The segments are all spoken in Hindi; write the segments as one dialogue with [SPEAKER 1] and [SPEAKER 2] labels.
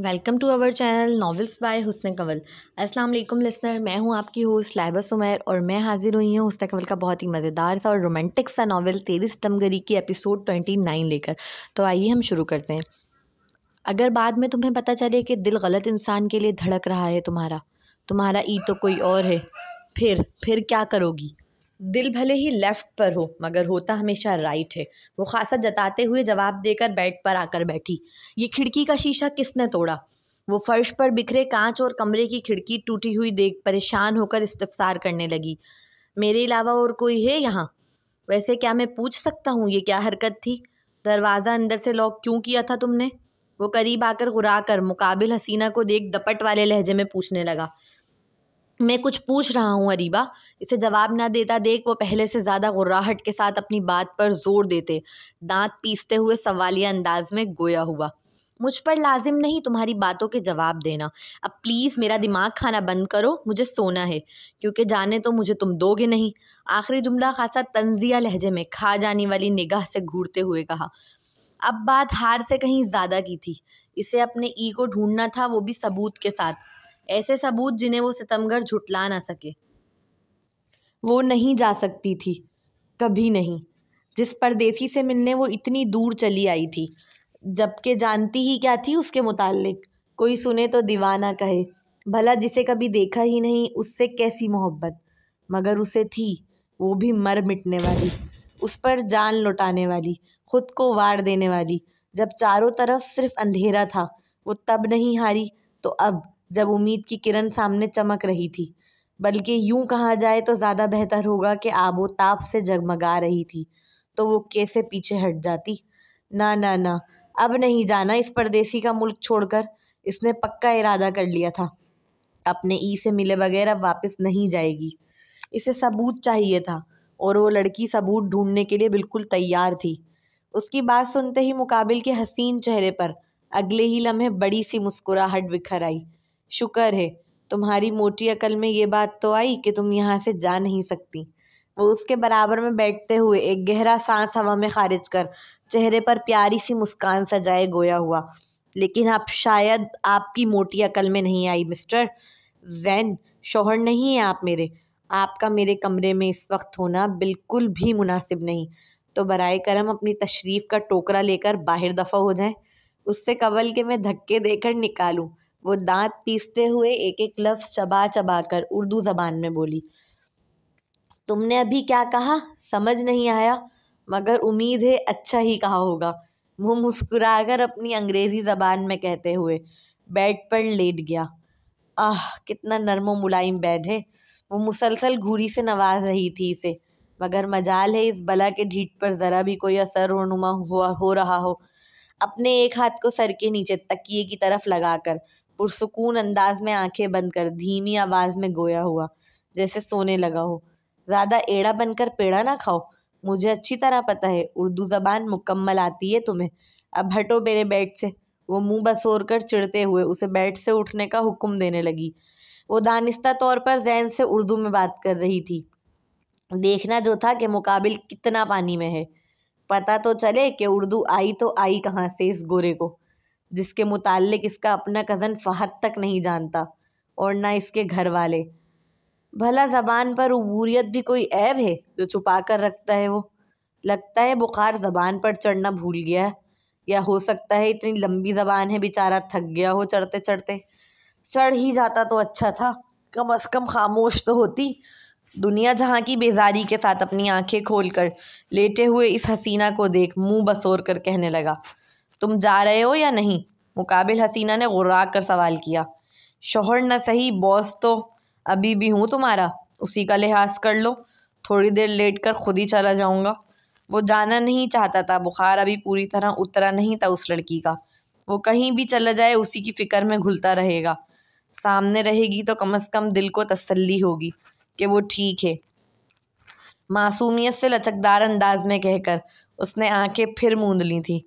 [SPEAKER 1] Welcome to our channel novels by Husn Kanwal अस्सलाम वालेकुम लिसनर मैं हूं आपकी होस्ट लाइबा सुमैर और मैं हाजिर हुई हूं हुसन कंवल का बहुत ही मज़ेदार सा और रोमांटिक सा नावल तेरी सितमगरी की एपिसोड ट्वेंटी नाइन लेकर तो आइए हम शुरू करते हैं अगर बाद में तुम्हें पता चले कि दिल गलत इंसान के लिए धड़क रहा है तुम्हारा तुम्हारा ई तो कोई और है फिर फिर क्या करोगी दिल भले ही लेफ़्ट पर हो मगर होता हमेशा राइट है वो खासा जताते हुए जवाब देकर बेड पर आकर बैठी ये खिड़की का शीशा किसने तोड़ा वो फर्श पर बिखरे कांच और कमरे की खिड़की टूटी हुई देख परेशान होकर इस्तफसार करने लगी मेरे अलावा और कोई है यहाँ वैसे क्या मैं पूछ सकता हूँ ये क्या हरकत थी दरवाज़ा अंदर से लॉक क्यों किया था तुमने वो करीब आकर घुरा कर मुकाबिल हसीना को देख दपट वाले लहजे में पूछने लगा मैं कुछ पूछ रहा हूँ अरीबा इसे जवाब ना देता देख वो पहले से ज़्यादा गुर्राहट के साथ अपनी बात पर जोर देते दांत पीसते हुए सवालिया अंदाज में गोया हुआ मुझ पर लाजिम नहीं तुम्हारी बातों के जवाब देना अब प्लीज़ मेरा दिमाग खाना बंद करो मुझे सोना है क्योंकि जाने तो मुझे तुम दोगे नहीं आखिरी जुमला खासा तंजिया लहजे में खा जाने वाली निगाह से घूरते हुए कहा अब बात हार से कहीं ज़्यादा की थी इसे अपने ई को ढूंढना था वो भी सबूत के साथ ऐसे सबूत जिन्हें वो सितमगढ़ झुटला ना सके वो नहीं जा सकती थी कभी नहीं जिस परदेसी से मिलने वो इतनी दूर चली आई थी जबकि जानती ही क्या थी उसके मुतालिक कोई सुने तो दीवाना कहे भला जिसे कभी देखा ही नहीं उससे कैसी मोहब्बत मगर उसे थी वो भी मर मिटने वाली उस पर जान लुटाने वाली खुद को वार देने वाली जब चारों तरफ सिर्फ अंधेरा था वो तब नहीं हारी तो अब जब उम्मीद की किरण सामने चमक रही थी बल्कि यूं कहा जाए तो ज़्यादा बेहतर होगा कि आबोताब से जगमगा रही थी तो वो कैसे पीछे हट जाती ना ना ना अब नहीं जाना इस परदेसी का मुल्क छोड़कर इसने पक्का इरादा कर लिया था अपने ई से मिले बगैर अब वापस नहीं जाएगी इसे सबूत चाहिए था और वो लड़की सबूत ढूंढने के लिए बिल्कुल तैयार थी उसकी बात सुनते ही मुकाबिल के हसीन चेहरे पर अगले ही लम्हे बड़ी सी मुस्कुराहट बिखर आई शुक्र है तुम्हारी मोटी अकल में ये बात तो आई कि तुम यहाँ से जा नहीं सकती वो उसके बराबर में बैठते हुए एक गहरा सांस हवा में खारिज कर चेहरे पर प्यारी सी मुस्कान सजाए गोया हुआ लेकिन आप शायद आपकी मोटी अकल में नहीं आई मिस्टर जैन शोहर नहीं है आप मेरे आपका मेरे कमरे में इस वक्त होना बिल्कुल भी मुनासिब नहीं तो बर करम अपनी तशरीफ़ का टोकरा लेकर बाहर दफ़ा हो जाए उससे कबल के मैं धक्के देकर निकालूं वो दांत पीसते हुए एक एक लफ्ज़ चबा चबा कर उर्दू ज़बान में बोली तुमने अभी क्या कहा समझ नहीं आया मगर उम्मीद है अच्छा ही कहा होगा वो मुस्कुरा कर अपनी अंग्रेज़ी ज़बान में कहते हुए बेड पर लेट गया आह कितना नरम मुलायम बेड है वो मुसलसल घूरी से नवाज रही थी इसे मगर मजाल है इस बला के ढीट पर ज़रा भी कोई असर रोनुमा हुआ हो रहा हो अपने एक हाथ को सर के नीचे तकिए की तरफ लगाकर पुरसकून अंदाज में आंखें बंद कर धीमी आवाज़ में गोया हुआ जैसे सोने लगा हो ज़्यादा एड़ा बनकर पेड़ा ना खाओ मुझे अच्छी तरह पता है उर्दू ज़बान मुकम्मल आती है तुम्हें अब हटो मेरे बेड से वो मुंह बसोर कर चिड़ते हुए उसे बेड से उठने का हुक्म देने लगी वो दानिस्ता तौर पर जैन से उर्दू में बात कर रही थी देखना जो था कि मुकाबिल कितना पानी में है पता तो चले कि उर्दू आई तो आई कहाँ से इस गोरे को जिसके मुतालिक इसका अपना कज़न फ़हद तक नहीं जानता और ना इसके घर वाले भला ज़बान पर अबूरीत भी कोई ऐब है जो छुपा कर रखता है वो लगता है बुखार ज़बान पर चढ़ना भूल गया है या हो सकता है इतनी लंबी ज़बान है बेचारा थक गया हो चढ़ते चढ़ते चढ़ ही जाता तो अच्छा था कम अज़ कम खामोश तो होती दुनिया जहाँ की बेजारी के साथ अपनी आंखें खोलकर लेटे हुए इस हसीना को देख मुंह बसोर कर कहने लगा तुम जा रहे हो या नहीं मुकाबिल हसीना ने गुर्रा कर सवाल किया शोहर न सही बॉस तो अभी भी हूँ तुम्हारा उसी का लिहाज कर लो थोड़ी देर लेट कर खुद ही चला जाऊँगा वो जाना नहीं चाहता था बुखार अभी पूरी तरह उतरा नहीं था उस लड़की का वो कहीं भी चला जाए उसी की फ़िक्र में घुलता रहेगा सामने रहेगी तो कम अज़ कम दिल को तसल्ली होगी कि वो ठीक है मासूमियत से लचकदार अंदाज में कहकर उसने आंखें फिर मूंद ली थी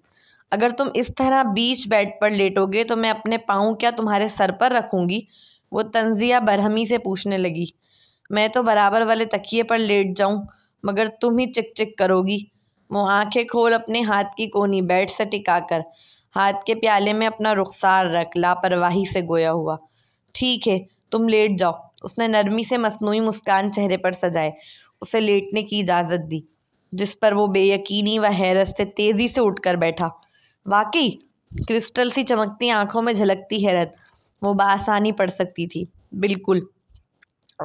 [SPEAKER 1] अगर तुम इस तरह बीच बेड पर लेटोगे तो मैं अपने पाँव क्या तुम्हारे सर पर रखूँगी वो तंजिया बरहमी से पूछने लगी मैं तो बराबर वाले तकिए पर लेट जाऊँ मगर तुम ही चिक चिक करोगी वो आँखें खोल अपने हाथ की कोनी बेड से टिका कर हाथ के प्याले में अपना रुखसार रख लापरवाही से गोया हुआ ठीक है तुम लेट जाओ उसने नरमी से मसनू मुस्कान चेहरे पर सजाए उसे लेटने की इजाज़त दी जिस पर वो बेयकीनी व हैरत से तेज़ी से उठकर बैठा वाकई क्रिस्टल सी चमकती आंखों में झलकती हैरत वो बासानी पढ़ सकती थी बिल्कुल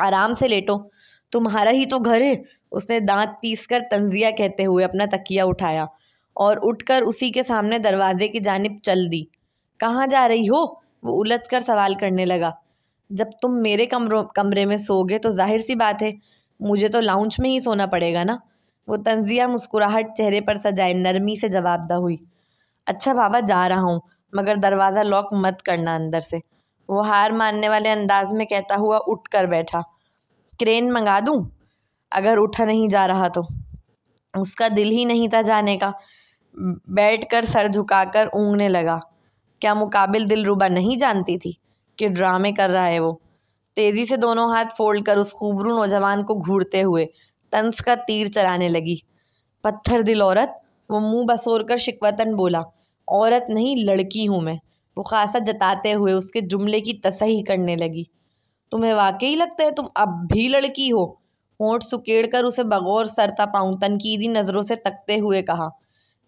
[SPEAKER 1] आराम से लेटो तुम्हारा ही तो घर है उसने दांत पीस कर तंजिया कहते हुए अपना तकिया उठाया और उठकर उसी के सामने दरवाजे की जानब चल दी कहाँ जा रही हो वो उलझ कर सवाल करने लगा जब तुम मेरे कमरों कमरे में सोगे तो जाहिर सी बात है मुझे तो लाउंज में ही सोना पड़ेगा ना वो तंजिया मुस्कुराहट चेहरे पर सजाए नरमी से जवाबदा हुई अच्छा बाबा जा रहा हूँ मगर दरवाज़ा लॉक मत करना अंदर से वो हार मानने वाले अंदाज में कहता हुआ उठ कर बैठा क्रेन मंगा दूँ अगर उठा नहीं जा रहा तो उसका दिल ही नहीं था जाने का बैठ कर सर झुका कर ऊँगने लगा क्या मुकाबिल दिल रुबा नहीं जानती थी कि ड्रामे कर रहा है वो तेज़ी से दोनों हाथ फोल्ड कर उस खूबरू नौजवान को घूरते हुए तंस का तीर चलाने लगी पत्थर दिल औरत वो मुंह बसोर कर शिकवतन बोला औरत नहीं लड़की हूँ मैं वो खासा जताते हुए उसके जुमले की तसही करने लगी तुम्हें वाकई लगता है तुम अब भी लड़की हो होंठ सुकेड़ कर उसे बगौर सरता पाऊँ तनकीदी नज़रों से तकते हुए कहा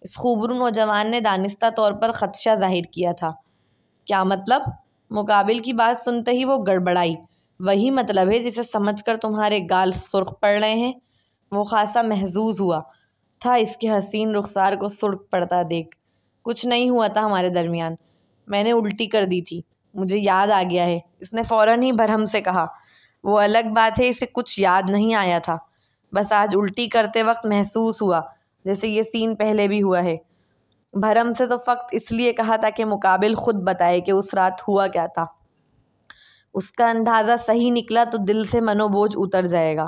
[SPEAKER 1] इस खूबरू नौजवान ने दानिस्ता तौर पर खदशा जाहिर किया था क्या मतलब मुकाबिल की बात सुनते ही वो गड़बड़ाई वही मतलब है जिसे समझ कर तुम्हारे गाल सुर्ख पड़ रहे हैं वो खासा महजूज हुआ था इसके हसीन रुखसार को सुर्ख पड़ता देख कुछ नहीं हुआ था हमारे दरमियान मैंने उल्टी कर दी थी मुझे याद आ गया है इसने फ़ौरन ही भरहम से कहा वो अलग बात है इसे कुछ याद नहीं आया था बस आज उल्टी करते वक्त महसूस हुआ जैसे ये सीन पहले भी हुआ है भरम से तो फ़क्त इसलिए कहा था कि मुकाबिल ख़ुद बताए कि उस रात हुआ क्या था उसका अंदाज़ा सही निकला तो दिल से मनोबोझ उतर जाएगा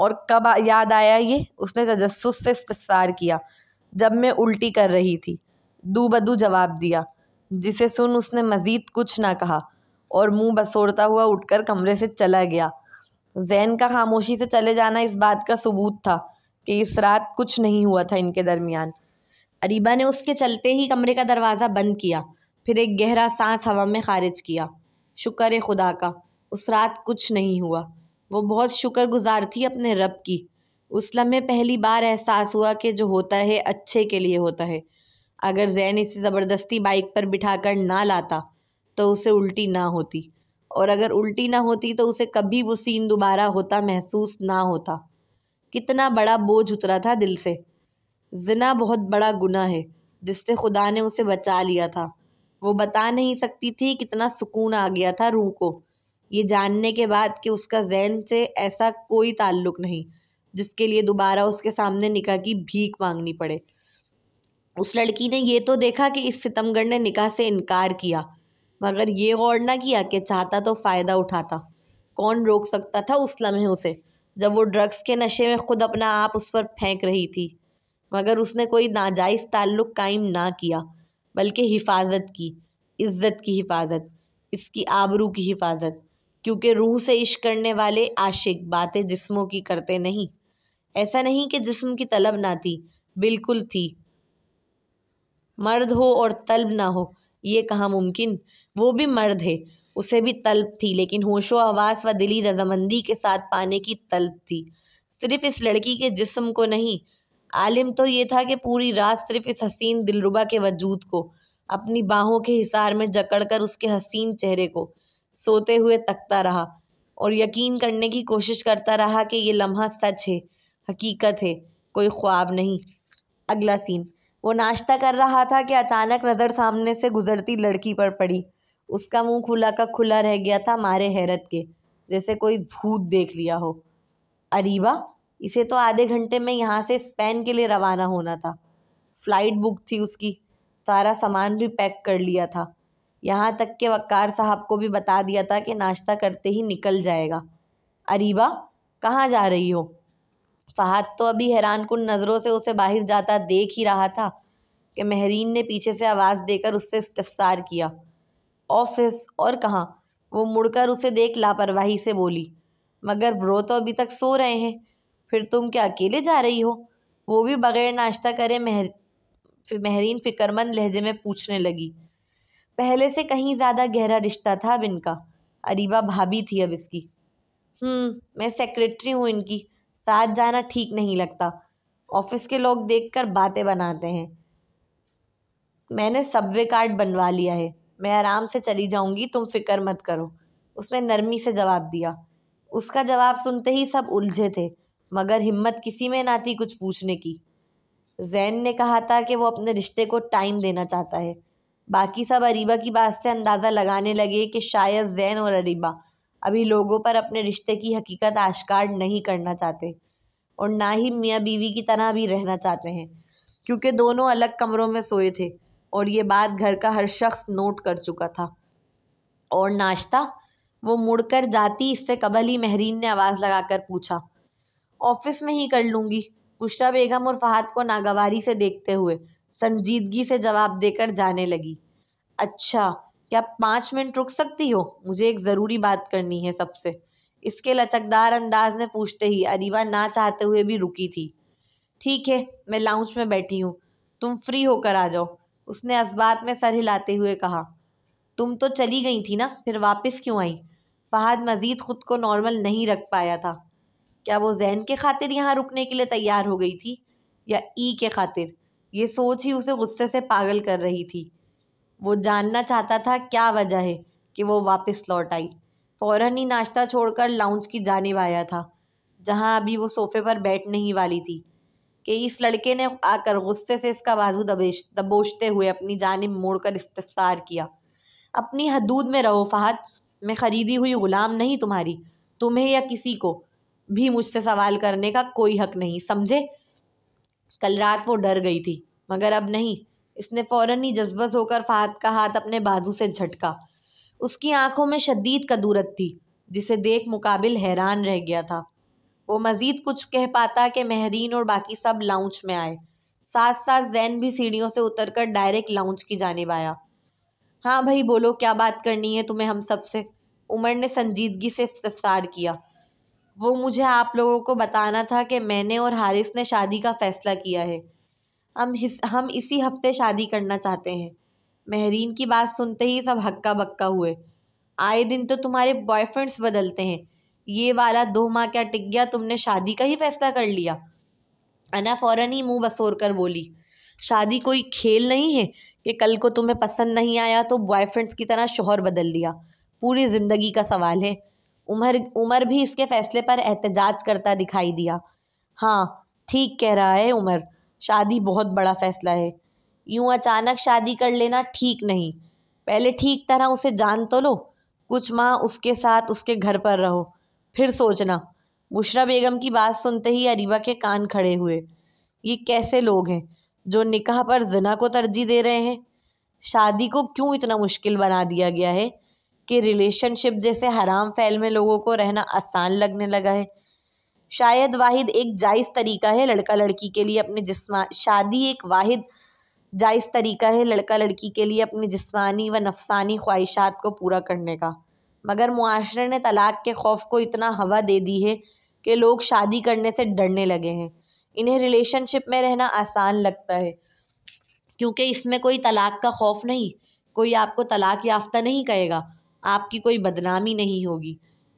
[SPEAKER 1] और कब याद आया ये उसने तजस्स से इस्तार किया जब मैं उल्टी कर रही थी दू बदू जवाब दिया जिसे सुन उसने मज़ीद कुछ ना कहा और मुंह बसोड़ता हुआ उठकर कमरे से चला गया जैन का खामोशी से चले जाना इस बात का सबूत था कि इस रात कुछ नहीं हुआ था इनके दरमियान अरीबा ने उसके चलते ही कमरे का दरवाज़ा बंद किया फिर एक गहरा सांस हवा में खारिज किया शुक्र खुदा का उस रात कुछ नहीं हुआ वो बहुत शुक्रगुजार थी अपने रब की उस लम्हे पहली बार एहसास हुआ कि जो होता है अच्छे के लिए होता है अगर जैन इसे ज़बरदस्ती बाइक पर बिठा कर ना लाता तो उसे उल्टी ना होती और अगर उल्टी ना होती तो उसे कभी वो सीन दोबारा होता महसूस ना होता कितना बड़ा बोझ उतरा था दिल से जना बहुत बड़ा गुना है जिससे खुदा ने उसे बचा लिया था वो बता नहीं सकती थी कितना सुकून आ गया था रूह को ये जानने के बाद कि उसका जहन से ऐसा कोई ताल्लुक नहीं जिसके लिए दोबारा उसके सामने निकाह की भीख मांगनी पड़े उस लड़की ने यह तो देखा कि इस सितमगढ़ ने निकाह से इनकार किया मगर ये गौर ना किया कि चाहता तो फ़ायदा उठाता कौन रोक सकता था उस लम्हे उसे जब वो ड्रग्स के नशे में खुद अपना आप उस पर फेंक रही थी मगर उसने कोई नाजायज़ ताल्लुक़ कायम ना किया बल्कि हिफाजत की इज़्ज़त की हिफाजत इसकी आबरू की हिफाजत क्योंकि रूह से इश्क करने वाले आशिक बातें जिस्मों की करते नहीं ऐसा नहीं कि जिस्म की तलब ना थी बिल्कुल थी मर्द हो और तलब ना हो ये कहाँ मुमकिन वो भी मर्द है उसे भी तलब थी लेकिन होशो आवाज व दिली रजामंदी के साथ पाने की तलब थी सिर्फ इस लड़की के जिस्म को नहीं आलिम तो ये था कि पूरी रात सिर्फ इस हसीन दिलरुबा के वजूद को अपनी बाहों के हिसार में जकड़ कर उसके हसीन चेहरे को सोते हुए तकता रहा और यकीन करने की कोशिश करता रहा कि ये लम्हा सच है हकीकत है कोई ख्वाब नहीं अगला सीन वो नाश्ता कर रहा था कि अचानक नज़र सामने से गुजरती लड़की पर पड़ी उसका मुंह खुला का खुला रह गया था मारे हैरत के जैसे कोई भूत देख लिया हो अरीबा इसे तो आधे घंटे में यहाँ से स्पेन के लिए रवाना होना था फ़्लाइट बुक थी उसकी सारा सामान भी पैक कर लिया था यहाँ तक के वक्कार साहब को भी बता दिया था कि नाश्ता करते ही निकल जाएगा अरीबा कहाँ जा रही हो फहद तो अभी हैरान कुन नज़रों से उसे बाहर जाता देख ही रहा था कि महरीन ने पीछे से आवाज़ देकर उससे इस्तफसार किया ऑफिस और कहाँ वो मुड़कर उसे देख लापरवाही से बोली मगर ब्रो तो अभी तक सो रहे हैं फिर तुम क्या अकेले जा रही हो वो भी बगैर नाश्ता करे मेहर महरीन फ़िक्रमंद लहजे में पूछने लगी पहले से कहीं ज़्यादा गहरा रिश्ता था अब इनका अरीबा भाभी थी अब इसकी हम्म, मैं सेक्रेटरी हूँ इनकी साथ जाना ठीक नहीं लगता ऑफिस के लोग देखकर बातें बनाते हैं मैंने सबवे कार्ड बनवा लिया है मैं आराम से चली जाऊंगी तुम फिक्र मत करो उसने नरमी से जवाब दिया उसका जवाब सुनते ही सब उलझे थे मगर हिम्मत किसी में ना थी कुछ पूछने की जैन ने कहा था कि वो अपने रिश्ते को टाइम देना चाहता है बाकी सब अरीबा की बात से अंदाज़ा लगाने लगे कि शायद जैन और अरीबा अभी लोगों पर अपने रिश्ते की हकीकत आश्कार नहीं करना चाहते और ना ही मियाँ बीवी की तरह भी रहना चाहते हैं क्योंकि दोनों अलग कमरों में सोए थे और ये बात घर का हर शख्स नोट कर चुका था और नाश्ता वो मुड़कर जाती इससे कबल ही महरीन ने आवाज़ लगाकर पूछा ऑफिस में ही कर लूँगी कुशरा बेगम और फहद को नागवारी से देखते हुए संजीदगी से जवाब देकर जाने लगी अच्छा क्या पाँच मिनट रुक सकती हो मुझे एक ज़रूरी बात करनी है सबसे इसके लचकदार अंदाज में पूछते ही अरीबा ना चाहते हुए भी रुकी थी ठीक है मैं लाउंज में बैठी हूँ तुम फ्री होकर आ जाओ उसने असबात में सर हिलाते हुए कहा तुम तो चली गई थी ना फिर वापस क्यों आई फहद मज़ीद ख़ुद को नॉर्मल नहीं रख पाया था क्या वो जैन के खातिर यहाँ रुकने के लिए तैयार हो गई थी या ई के खातिर ये सोच ही उसे गुस्से से पागल कर रही थी वो जानना चाहता था क्या वजह है कि वो वापस लौट आई फ़ौर ही नाश्ता छोड़कर लाउंज की जानब आया था जहाँ अभी वो सोफे पर बैठ नहीं वाली थी कि इस लड़के ने आकर गुस्से से इसका बाजू दबेश दबोचते हुए अपनी जानब मोड़ कर इस्तफसार किया अपनी हदूद में रहो फ़हद मैं ख़रीदी हुई ग़ुलाम नहीं तुम्हारी तुम्हें या किसी को भी मुझसे सवाल करने का कोई हक नहीं समझे कल रात वो डर गई थी मगर अब नहीं इसने फ़ौरन ही जज्बस होकर फात का हाथ अपने बाजू से झटका उसकी आंखों में शदीद कदूरत थी जिसे देख मुकाबिल हैरान रह गया था वो मज़ीद कुछ कह पाता कि महरीन और बाकी सब लाउंज में आए साथ साथ जैन भी सीढ़ियों से उतर कर डायरेक्ट लाउंज की जानब आया हाँ भाई बोलो क्या बात करनी है तुम्हें हम सब से उमर ने संजीदगी से इस्तफसार किया वो मुझे आप लोगों को बताना था कि मैंने और हारिस ने शादी का फ़ैसला किया है हम हम इसी हफ़्ते शादी करना चाहते हैं महरीन की बात सुनते ही सब हक्का बक्का हुए आए दिन तो तुम्हारे बॉयफ्रेंड्स बदलते हैं ये वाला दो माह क्या टिक गया तुमने शादी का ही फ़ैसला कर लिया अना फ़ौरन ही मुंह बसोर कर बोली शादी कोई खेल नहीं है कि कल को तुम्हें पसंद नहीं आया तो बॉयफ्रेंड्स की तरह शोहर बदल लिया पूरी ज़िंदगी का सवाल है उमर उमर भी इसके फैसले पर एहतजाज करता दिखाई दिया हाँ ठीक कह रहा है उमर शादी बहुत बड़ा फैसला है यूं अचानक शादी कर लेना ठीक नहीं पहले ठीक तरह उसे जान तो लो कुछ माँ उसके साथ उसके घर पर रहो फिर सोचना बुशरा बेगम की बात सुनते ही अरिबा के कान खड़े हुए ये कैसे लोग हैं जो निकाह पर जना को तरजीह दे रहे हैं शादी को क्यों इतना मुश्किल बना दिया गया है कि रिलेशनशिप जैसे हराम फैल में लोगों को रहना आसान लगने लगा है शायद वाहिद एक जायज़ तरीका है लड़का लड़की के लिए अपने जिसमा शादी एक वाहिद जायज़ तरीका है लड़का लड़की के लिए अपनी जिस्मानी व नफसानी ख्वाहिशात को पूरा करने का मगर माशरे ने तलाक़ के खौफ को इतना हवा दे दी है कि लोग शादी करने से डरने लगे हैं इन्हें रिलेशनशिप में रहना आसान लगता है क्योंकि इसमें कोई तलाक़ का खौफ नहीं कोई आपको तलाक़ याफ्ता नहीं कहेगा आपकी कोई बदनामी नहीं होगी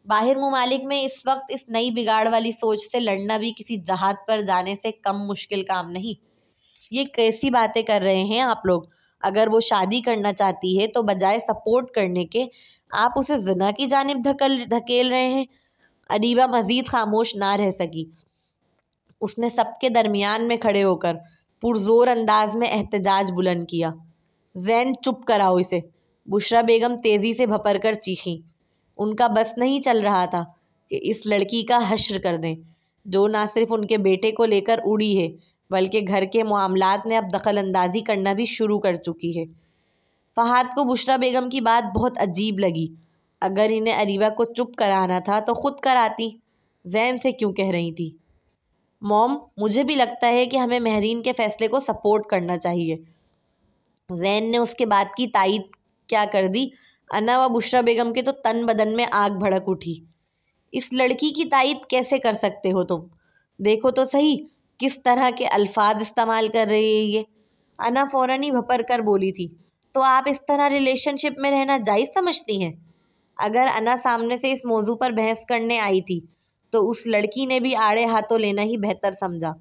[SPEAKER 1] बाहर ममालिक में इस वक्त इस नई बिगाड़ वाली सोच से लड़ना भी किसी जहाज पर जाने से कम मुश्किल काम नहीं ये कैसी बातें कर रहे हैं आप लोग अगर वो शादी करना चाहती है तो बजाय सपोर्ट करने के आप उसे जना की जानब धकल धकेल रहे हैं अदीबा मज़ीद खामोश ना रह सकी उसने सबके दरमियान में खड़े होकर पुरजोर अंदाज में एहतजाज बुलंद किया जैन चुप कराओ इसे बुशरा बेगम तेज़ी से भपर कर चीखी उनका बस नहीं चल रहा था कि इस लड़की का हश्र कर दें जो ना सिर्फ उनके बेटे को लेकर उड़ी है बल्कि घर के मामलात में अब दखल अंदाजी करना भी शुरू कर चुकी है फहाद को बुशरा बेगम की बात बहुत अजीब लगी अगर इन्हें अरीबा को चुप कराना था तो ख़ुद कराती जैन से क्यों कह रही थी मॉम मुझे भी लगता है कि हमें महरीन के फ़ैसले को सपोर्ट करना चाहिए जैन ने उसके बात की तायद क्या कर दी अना व बुशरा बेगम के तो तन बदन में आग भड़क उठी इस लड़की की तायद कैसे कर सकते हो तुम देखो तो सही किस तरह के अल्फाज इस्तेमाल कर रही है ये अना फ़ौर ही भपर कर बोली थी तो आप इस तरह रिलेशनशिप में रहना जायज़ समझती हैं अगर अना सामने से इस मौजू पर बहस करने आई थी तो उस लड़की ने भी आड़े हाथों लेना ही बेहतर समझा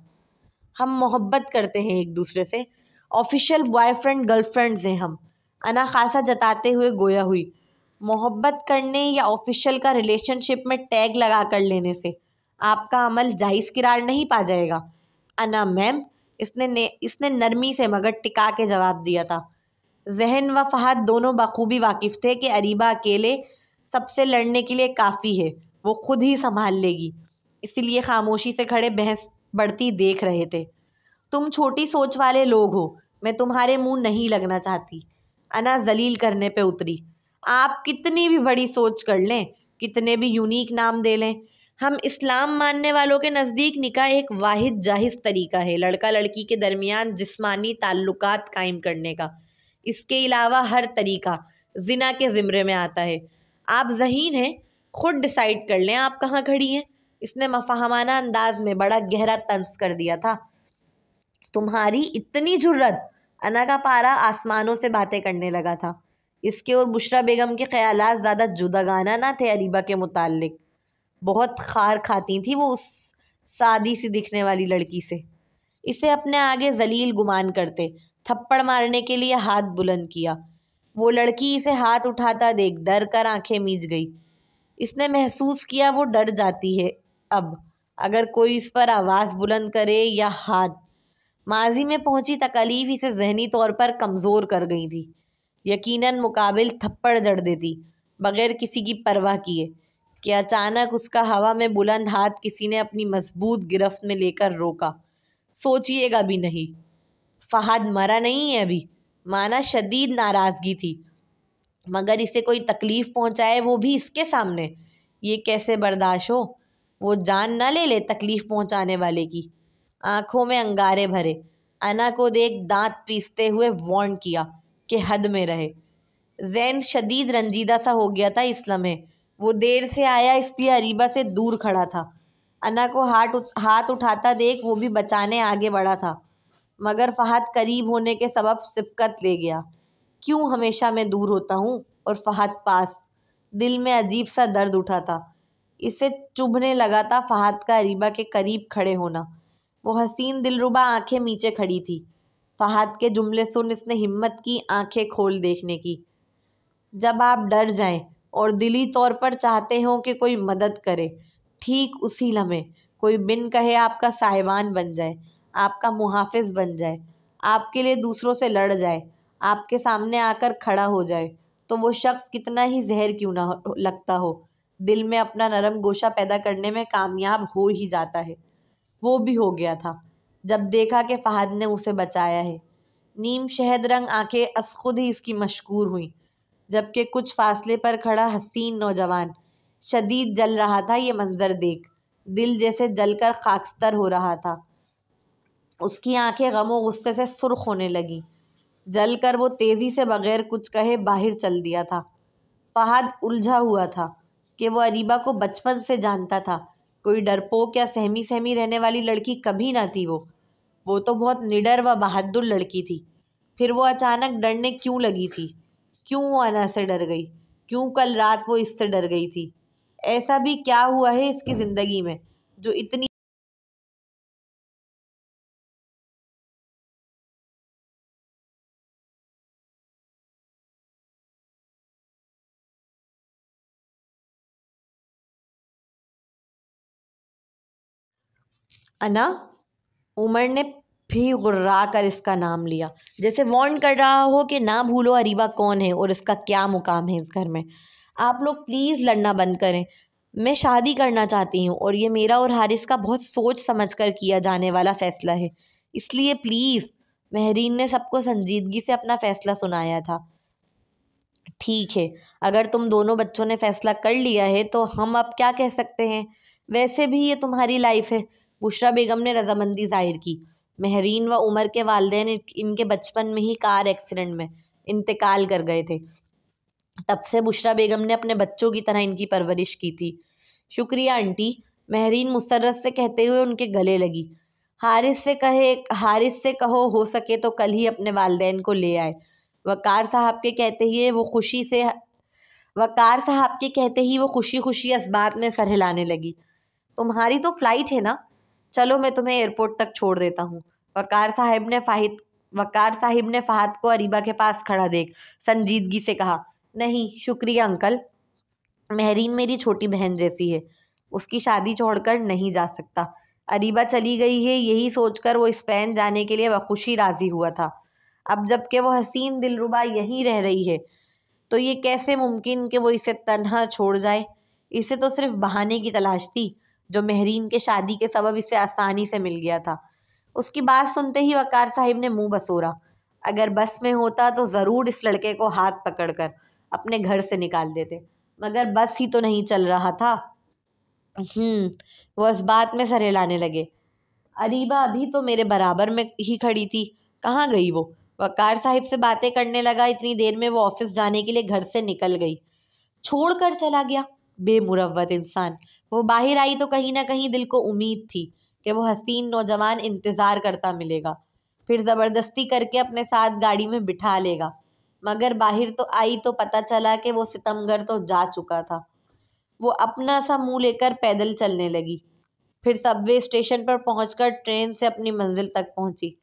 [SPEAKER 1] हम मोहब्बत करते हैं एक दूसरे से ऑफिशियल बॉयफ्रेंड गर्लफ्रेंड्स हैं हम अनाखासा जताते हुए गोया हुई मोहब्बत करने या ऑफिशियल का रिलेशनशिप में टैग लगा कर लेने से आपका अमल जाहिज किरार नहीं पा जाएगा अना मैम इसने ने इसने नरमी से मगर टिका के जवाब दिया था जहन व फहद दोनों बखूबी वाकिफ थे कि अरीबा अकेले सबसे लड़ने के लिए काफ़ी है वो खुद ही संभाल लेगी इसीलिए खामोशी से खड़े बहस बढ़ती देख रहे थे तुम छोटी सोच वाले लोग हो मैं तुम्हारे मुंह नहीं लगना चाहती अना जलील करने पे उतरी आप कितनी भी बड़ी सोच कर लें कितने भी यूनिक नाम दे लें हम इस्लाम मानने वालों के नज़दीक निकाह एक वाहिद जाहिज तरीका है लड़का लड़की के दरमियान जिस्मानी ताल्लुक कायम करने का इसके अलावा हर तरीका जिना के ज़िम्रे में आता है आप जहीन हैं खुद डिसाइड कर लें आप कहाँ खड़ी हैं इसने मफाहमाना अंदाज में बड़ा गहरा तंज कर दिया था तुम्हारी इतनी जुर्रत अना का पारा आसमानों से बातें करने लगा था इसके और बुशरा बेगम के ख्याल ज़्यादा जुदागाना ना थे अरीबा के मुतालिक बहुत खार खाती थी वो उस सादी सी दिखने वाली लड़की से इसे अपने आगे जलील गुमान करते थप्पड़ मारने के लिए हाथ बुलंद किया वो लड़की इसे हाथ उठाता देख डर कर आंखें मीच गई इसने महसूस किया वो डर जाती है अब अगर कोई इस पर आवाज़ बुलंद करे या हाथ माजी में पहुंची तकलीफ इसे जहनी तौर पर कमज़ोर कर गई थी यकीनन मुकाबिल थप्पड़ जड़ देती बगैर किसी की परवाह किए कि अचानक उसका हवा में बुलंद हाथ किसी ने अपनी मजबूत गिरफ्त में लेकर रोका सोचिएगा भी नहीं फहाद मरा नहीं है अभी माना शदीद नाराज़गी थी मगर इसे कोई तकलीफ़ पहुंचाए वो भी इसके सामने ये कैसे बर्दाश्त हो वो जान न ले ले तकलीफ़ पहुंचाने वाले की आंखों में अंगारे भरे अना को देख दांत पीसते हुए वार्न किया कि हद में रहे जैन शदीद रंजीदा सा हो गया था इस लम्हे वो देर से आया इसलिए अरीबा से दूर खड़ा था अना को हाथ हाथ उठाता देख वो भी बचाने आगे बढ़ा था मगर फहद करीब होने के सबब सिपकत ले गया क्यों हमेशा मैं दूर होता हूँ और फहद पास दिल में अजीब सा दर्द उठा था इसे चुभने लगा था फहद का अरीबा के करीब खड़े होना वो हसीन दिलरुबा आंखें नीचे खड़ी थी फहाद के जुमले सुन इसने हिम्मत की आंखें खोल देखने की जब आप डर जाएं और दिली तौर पर चाहते हो कि कोई मदद करे ठीक उसी लम्हे कोई बिन कहे आपका साहिबान बन जाए आपका मुहाफिज बन जाए आपके लिए दूसरों से लड़ जाए आपके सामने आकर खड़ा हो जाए तो वो शख्स कितना ही जहर क्यों ना लगता हो दिल में अपना नरम गोशा पैदा करने में कामयाब हो ही जाता है वो भी हो गया था जब देखा कि फ़हद ने उसे बचाया है नीम शहद रंग आंखें अस खुद ही इसकी मशहूर हुई जबकि कुछ फासले पर खड़ा हसीन नौजवान शदीद जल रहा था ये मंज़र देख दिल जैसे जलकर खाकस्तर हो रहा था उसकी आंखें गमो गुस्से से सुर्ख होने लगी जल कर वो तेज़ी से बगैर कुछ कहे बाहर चल दिया था फहद उलझा हुआ था कि वो अरीबा को बचपन से जानता था कोई डरपोक या सहमी सहमी रहने वाली लड़की कभी ना थी वो वो तो बहुत निडर व बहादुर लड़की थी फिर वो अचानक डरने क्यों लगी थी क्यों वो अना से डर गई क्यों कल रात वो इससे डर गई थी ऐसा भी क्या हुआ है इसकी ज़िंदगी में जो इतनी अना उमर ने भी गुर्रा कर इसका नाम लिया जैसे वॉन्ट कर रहा हो कि ना भूलो अरीबा कौन है और इसका क्या मुकाम है इस घर में आप लोग प्लीज़ लड़ना बंद करें मैं शादी करना चाहती हूँ और ये मेरा और हारिस का बहुत सोच समझ कर किया जाने वाला फ़ैसला है इसलिए प्लीज़ महरीन ने सबको संजीदगी से अपना फ़ैसला सुनाया था ठीक है अगर तुम दोनों बच्चों ने फ़ैसला कर लिया है तो हम अब क्या कह सकते हैं वैसे भी ये तुम्हारी लाइफ है बुशरा बेगम ने रजामंदी जाहिर की महरीन व उमर के वालदे इनके बचपन में ही कार एक्सीडेंट में इंतकाल कर गए थे तब से बुशरा बेगम ने अपने बच्चों की तरह इनकी परवरिश की थी शुक्रिया आंटी महरीन मुसरत से कहते हुए उनके गले लगी हारिस से कहे हारिस से कहो हो सके तो कल ही अपने वालदेन को ले आए वकार साहब के कहते ही वो खुशी से वकार साहब के कहते ही वो खुशी खुशी इस बात में सर हिलाने लगी तुम्हारी तो फ्लाइट है ना चलो मैं तुम्हें एयरपोर्ट तक छोड़ देता हूँ वकार साहब ने फाहिद वकार साहिब ने फहद को अरीबा के पास खड़ा देख संजीदगी से कहा नहीं शुक्रिया अंकल महरीन मेरी छोटी बहन जैसी है उसकी शादी छोड़कर नहीं जा सकता अरीबा चली गई है यही सोचकर वो स्पेन जाने के लिए बखुशी राज़ी हुआ था अब जबकि वो हसीन दिलरुबा यहीं रह रही है तो ये कैसे मुमकिन कि वो इसे तनहा छोड़ जाए इसे तो सिर्फ बहाने की तलाश थी जो महरीन के शादी के सबब इसे आसानी से मिल गया था उसकी बात सुनते ही वकार साहिब ने मुंह बसोरा अगर बस में होता तो ज़रूर इस लड़के को हाथ पकड़कर अपने घर से निकाल देते मगर बस ही तो नहीं चल रहा था हम्म, वो इस बात में सरे लाने लगे अरीबा अभी तो मेरे बराबर में ही खड़ी थी कहाँ गई वो वकार साहिब से बातें करने लगा इतनी देर में वो ऑफिस जाने के लिए घर से निकल गई छोड़ कर चला गया बेमुरत हम्म। इंसान वो बाहर आई तो कहीं ना कहीं दिल को उम्मीद थी कि वो हसीन नौजवान इंतज़ार करता मिलेगा फिर ज़बरदस्ती करके अपने साथ गाड़ी में बिठा लेगा मगर बाहर तो आई तो पता चला कि वो सितमगर तो जा चुका था वो अपना सा मुंह लेकर पैदल चलने लगी फिर सबवे स्टेशन पर पहुंचकर ट्रेन से अपनी मंजिल तक पहुंची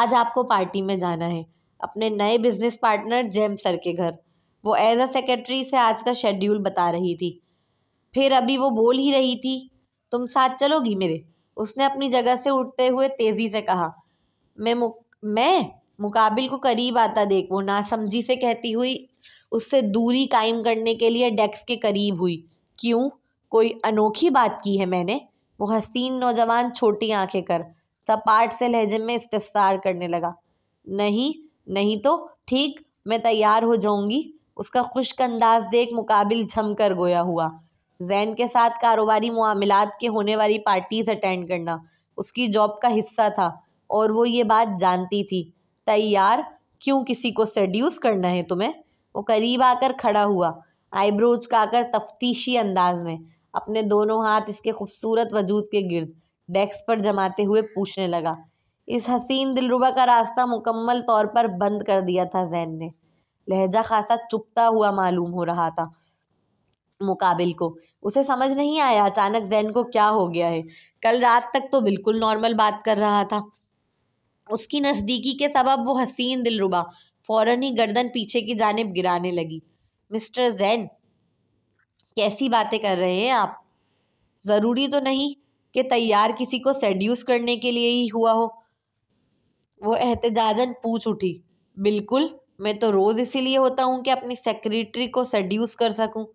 [SPEAKER 1] आज आपको पार्टी में जाना है अपने नए बिजनेस पार्टनर जेम सर के घर वो एज अ सेक्रेटरी से आज का शेड्यूल बता रही थी फिर अभी वो बोल ही रही थी तुम साथ चलोगी मेरे उसने अपनी जगह से उठते हुए तेज़ी से कहा मैं मुक मैं मुकाबिल को करीब आता देख वो नासमझी से कहती हुई उससे दूरी कायम करने के लिए डेस्क के करीब हुई क्यों कोई अनोखी बात की है मैंने वो हसीन नौजवान छोटी आंखें कर सपाट से लहजे में इस्तफसार करने लगा नहीं नहीं तो ठीक मैं तैयार हो जाऊंगी उसका खुश्क अंदाज देख मुकाबिल झम कर गोया हुआ जैन के साथ कारोबारी मामलात के होने वाली पार्टीज अटेंड करना उसकी जॉब का हिस्सा था और वो ये बात जानती थी तैयार क्यों किसी को सड्यूस करना है तुम्हें वो करीब आकर खड़ा हुआ आईब्रोज का आकर तफ्तीशी अंदाज में अपने दोनों हाथ इसके खूबसूरत वजूद के गिर्द डेस्क पर जमाते हुए पूछने लगा इस हसीन दिलरुबा का रास्ता मुकम्मल तौर पर बंद कर दिया था जैन ने लहजा खासा चुपता हुआ मालूम हो रहा था मुकाबिल को उसे समझ नहीं आया अचानक जैन को क्या हो गया है कल रात तक तो बिल्कुल नॉर्मल बात कर रहा था उसकी नज़दीकी के सबब वो हसीन दिलरुबा फौरन ही गर्दन पीछे की जानब गिराने लगी मिस्टर जैन कैसी बातें कर रहे हैं आप ज़रूरी तो नहीं कि तैयार किसी को सेड्यूस करने के लिए ही हुआ हो वो एहतजाजन पूछ उठी बिल्कुल मैं तो रोज़ इसीलिए होता हूँ कि अपनी सेक्रेटरी को सड्यूस कर सकूँ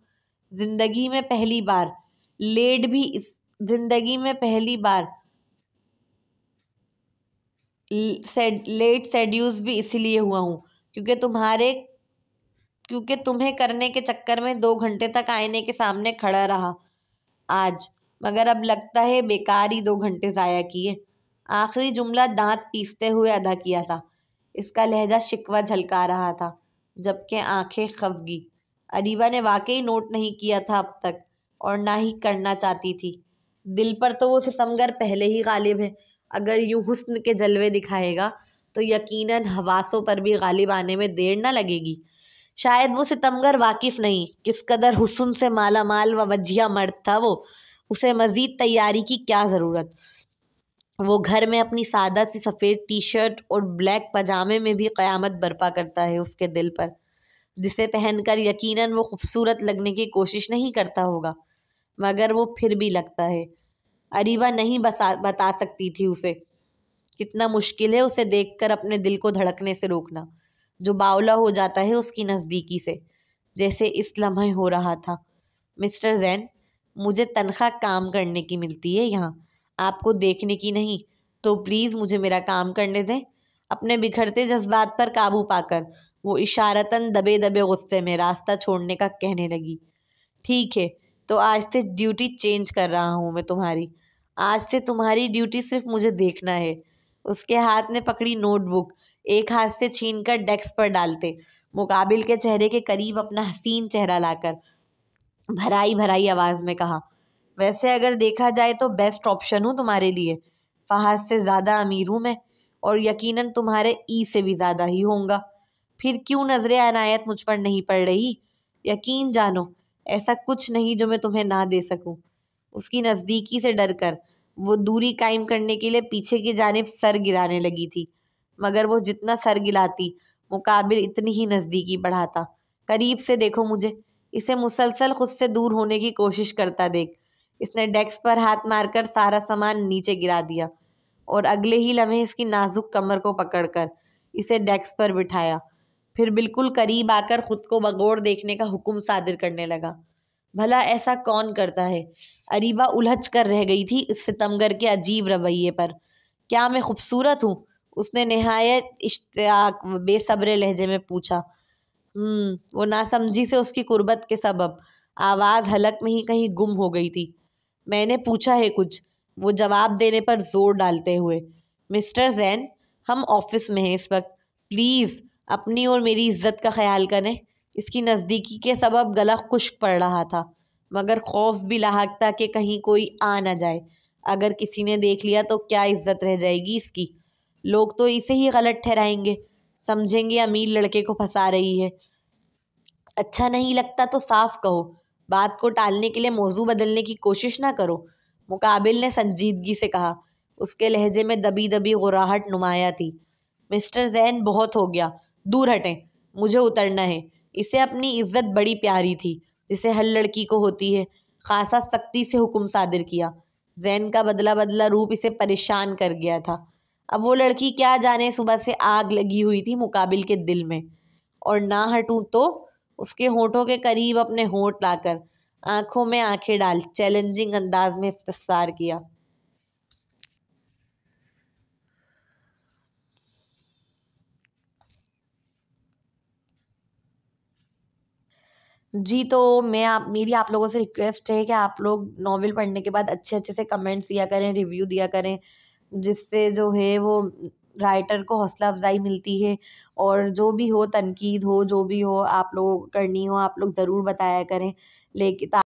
[SPEAKER 1] ज़िंदगी में पहली बार लेट भी इस ज़िंदगी में पहली बार लेट सेड्यूस भी इसीलिए हुआ हूँ क्योंकि तुम्हारे क्योंकि तुम्हें करने के चक्कर में दो घंटे तक आईने के सामने खड़ा रहा आज मगर अब लगता है बेकार ही दो घंटे ज़ाया किए आखिरी जुमला दांत पीसते हुए अदा किया था इसका लहजा शिकवा झलका रहा था जबकि आंखें खफगी अरीबा ने वाकई नोट नहीं किया था अब तक और ना ही करना चाहती थी दिल पर तो वो सितमगर पहले ही गालिब है अगर यूँ हुस्न के जलवे दिखाएगा तो यकीनन हवासों पर भी गालिब आने में देर ना लगेगी शायद वो सितमगर वाकिफ नहीं किस कदर हुसन से माला माल व वजिया मर्द था वो उसे मज़ीद तैयारी की क्या ज़रूरत वो घर में अपनी सादा सी सफ़ेद टी शर्ट और ब्लैक पजामे में भी क़यामत बर्पा करता है उसके दिल पर जिसे पहनकर यकीनन वो खूबसूरत लगने की कोशिश नहीं करता होगा मगर वो फिर भी लगता है अरीबा नहीं बसा बता सकती थी उसे कितना मुश्किल है उसे देखकर अपने दिल को धड़कने से रोकना जो बावला हो जाता है उसकी नज़दीकी से जैसे इस लम्हे हो रहा था मिस्टर जैन मुझे तनख्वाह काम करने की मिलती है यहाँ आपको देखने की नहीं तो प्लीज़ मुझे मेरा काम करने दें अपने बिखरते जज्बात पर काबू पाकर वो इशारतन दबे दबे गुस्से में रास्ता छोड़ने का कहने लगी ठीक है तो आज से ड्यूटी चेंज कर रहा हूँ मैं तुम्हारी आज से तुम्हारी ड्यूटी सिर्फ मुझे देखना है उसके हाथ ने पकड़ी नोटबुक एक हाथ से छीन कर डेस्क पर डालते मुकाबिल के चेहरे के करीब अपना हसीन चेहरा लाकर भराई भराई आवाज़ में कहा वैसे अगर देखा जाए तो बेस्ट ऑप्शन हूँ तुम्हारे लिए फहाद से ज़्यादा अमीर हूँ मैं और यकीनन तुम्हारे ई से भी ज़्यादा ही होऊंगा फिर क्यों नज़र अनायत मुझ पर नहीं पड़ रही यकीन जानो ऐसा कुछ नहीं जो मैं तुम्हें ना दे सकूँ उसकी नज़दीकी से डर कर वो दूरी कायम करने के लिए पीछे की जानब सर गिराने लगी थी मगर वो जितना सर गिलाती मुकाबिल इतनी ही नज़दीकी बढ़ाता करीब से देखो मुझे इसे मुसलसल खुद से दूर होने की कोशिश करता देख इसने डेस्क पर हाथ मारकर सारा सामान नीचे गिरा दिया और अगले ही लम्हे इसकी नाजुक कमर को पकड़कर इसे डेस्क पर बिठाया फिर बिल्कुल करीब आकर खुद को बगौर देखने का हुक्म सादिर करने लगा भला ऐसा कौन करता है अरीबा उलझ कर रह गई थी इस सितमगर के अजीब रवैये पर क्या मैं खूबसूरत हूँ उसने नहायत इश्तियाक बेसब्र लहजे में पूछा हम्म वो नासमझी से उसकी कुर्बत के सबब आवाज़ हलक में ही कहीं गुम हो गई थी मैंने पूछा है कुछ वो जवाब देने पर जोर डालते हुए मिस्टर जैन हम ऑफिस में हैं इस वक्त प्लीज़ अपनी और मेरी इज्जत का ख्याल करें इसकी नज़दीकी के सबब गला खुश्क पड़ रहा था मगर खौफ भी लाक था कि कहीं कोई आ ना जाए अगर किसी ने देख लिया तो क्या इज्जत रह जाएगी इसकी लोग तो इसे ही गलत ठहराएंगे समझेंगे अमीर लड़के को फंसा रही है अच्छा नहीं लगता तो साफ कहो बात को टालने के लिए मौजू बदलने की कोशिश ना करो मुकाबिल ने संजीदगी से कहा उसके लहजे में दबी दबी गुराहट नुमाया थी मिस्टर जैन बहुत हो गया दूर हटें मुझे उतरना है इसे अपनी इज्जत बड़ी प्यारी थी जिसे हर लड़की को होती है खासा सख्ती से हुक्म सादिर किया जैन का बदला बदला रूप इसे परेशान कर गया था अब वो लड़की क्या जाने सुबह से आग लगी हुई थी मुकाबिल के दिल में और ना हटूँ तो उसके होठों के करीब अपने होठ लाकर आंखों में आंखें डाल चैलेंजिंग अंदाज में इफ्तार किया जी तो मैं आप मेरी आप लोगों से रिक्वेस्ट है कि आप लोग नॉवेल पढ़ने के बाद अच्छे अच्छे से कमेंट्स दिया करें रिव्यू दिया करें जिससे जो है वो राइटर को हौसला अफ़ज़ाई मिलती है और जो भी हो तनक़ीद हो जो भी हो आप लोगों को करनी हो आप लोग ज़रूर बताया करें लेकिन